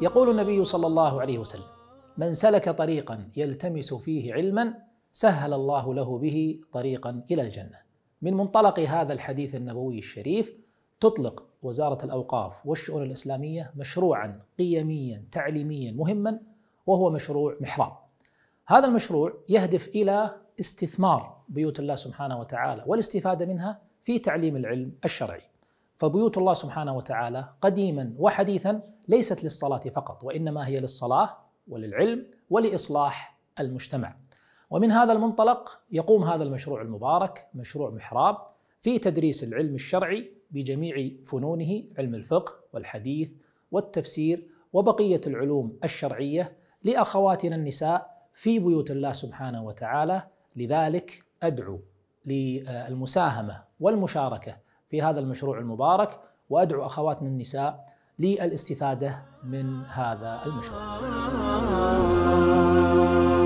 يقول النبي صلى الله عليه وسلم من سلك طريقا يلتمس فيه علما سهل الله له به طريقا الى الجنه من منطلق هذا الحديث النبوي الشريف تطلق وزاره الاوقاف والشؤون الاسلاميه مشروعا قيميا تعليميا مهما وهو مشروع محراب هذا المشروع يهدف الى استثمار بيوت الله سبحانه وتعالى والاستفاده منها في تعليم العلم الشرعي فبيوت الله سبحانه وتعالى قديما وحديثا ليست للصلاة فقط وإنما هي للصلاة وللعلم ولإصلاح المجتمع ومن هذا المنطلق يقوم هذا المشروع المبارك مشروع محراب في تدريس العلم الشرعي بجميع فنونه علم الفقه والحديث والتفسير وبقية العلوم الشرعية لأخواتنا النساء في بيوت الله سبحانه وتعالى لذلك أدعو للمساهمة والمشاركة في هذا المشروع المبارك وادعو اخواتنا النساء للاستفاده من هذا المشروع.